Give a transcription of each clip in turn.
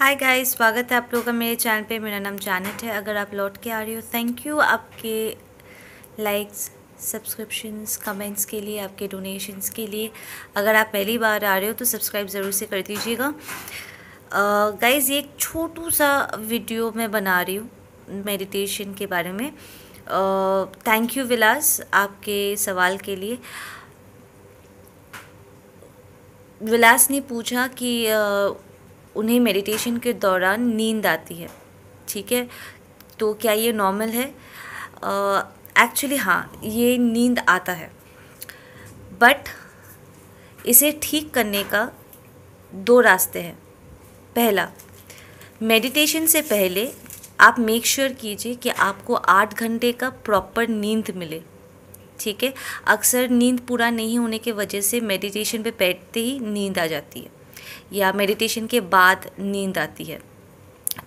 hi guys स्वागत है आप लोगों का मेरे चैनल पे मेरा नाम जानट है अगर आप लौट के आ रही हो थैंक यू आपके लाइक्स सब्सक्रिप्शंस कमेंट्स के लिए आपके डोनेशंस के लिए अगर आप पहली बार आ रहे हो तो सब्सक्राइब ज़रूर से कर दीजिएगा गाइस ये एक छोटू सा वीडियो मैं बना रही हूँ मेडिटेशन के बारे में थैंक यू विलास आपके सवाल के लिए विलास ने पूछा कि uh, उन्हें मेडिटेशन के दौरान नींद आती है ठीक है तो क्या ये नॉर्मल है एक्चुअली uh, हाँ ये नींद आता है बट इसे ठीक करने का दो रास्ते हैं पहला मेडिटेशन से पहले आप मेक श्योर sure कीजिए कि आपको आठ घंटे का प्रॉपर नींद मिले ठीक है अक्सर नींद पूरा नहीं होने की वजह से मेडिटेशन पे बैठते ही नींद आ जाती है या मेडिटेशन के बाद नींद आती है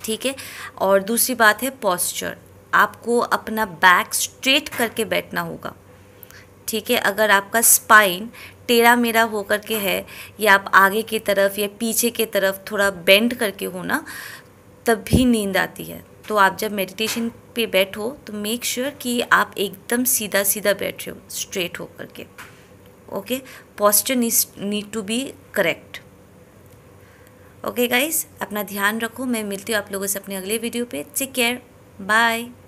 ठीक है और दूसरी बात है पॉस्चर आपको अपना बैक स्ट्रेट करके बैठना होगा ठीक है अगर आपका स्पाइन टेढ़ा मेरा होकर के है या आप आगे की तरफ या पीछे की तरफ थोड़ा बेंड करके हो ना तब भी नींद आती है तो आप जब मेडिटेशन पे बैठो तो मेक श्योर sure कि आप एकदम सीधा सीधा बैठ रहे हो स्ट्रेट होकर के okay posture need to be correct okay guys अपना ध्यान रखो मैं मिलती हूँ आप लोगों से अपने अगले वीडियो पे टेक केयर बाय